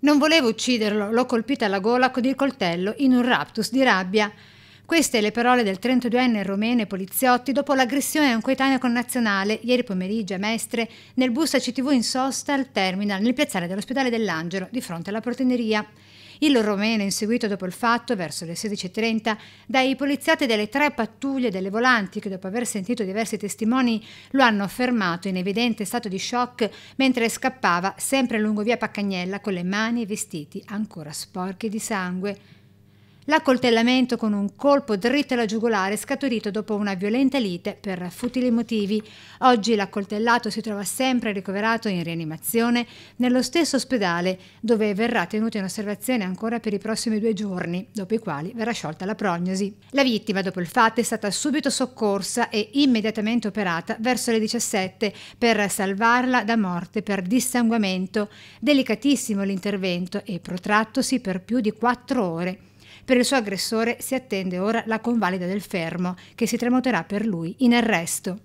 Non volevo ucciderlo, l'ho colpita alla gola con il coltello in un raptus di rabbia. Queste le parole del 32enne romene Poliziotti dopo l'aggressione a un coetaneo connazionale ieri pomeriggio a Mestre nel bus CTV in sosta al terminal nel piazzale dell'ospedale dell'Angelo di fronte alla proteineria. Il romeno, inseguito dopo il fatto, verso le 16.30, dai poliziotti delle tre pattuglie delle volanti che, dopo aver sentito diversi testimoni, lo hanno fermato in evidente stato di shock mentre scappava sempre lungo via Paccagnella con le mani e i vestiti ancora sporchi di sangue l'accoltellamento con un colpo dritto alla giugolare è scaturito dopo una violenta lite per futili motivi. Oggi l'accoltellato si trova sempre ricoverato in rianimazione nello stesso ospedale dove verrà tenuto in osservazione ancora per i prossimi due giorni, dopo i quali verrà sciolta la prognosi. La vittima dopo il fatto è stata subito soccorsa e immediatamente operata verso le 17 per salvarla da morte per dissanguamento, delicatissimo l'intervento e protrattosi per più di quattro ore. Per il suo aggressore si attende ora la convalida del fermo, che si tramuterà per lui in arresto.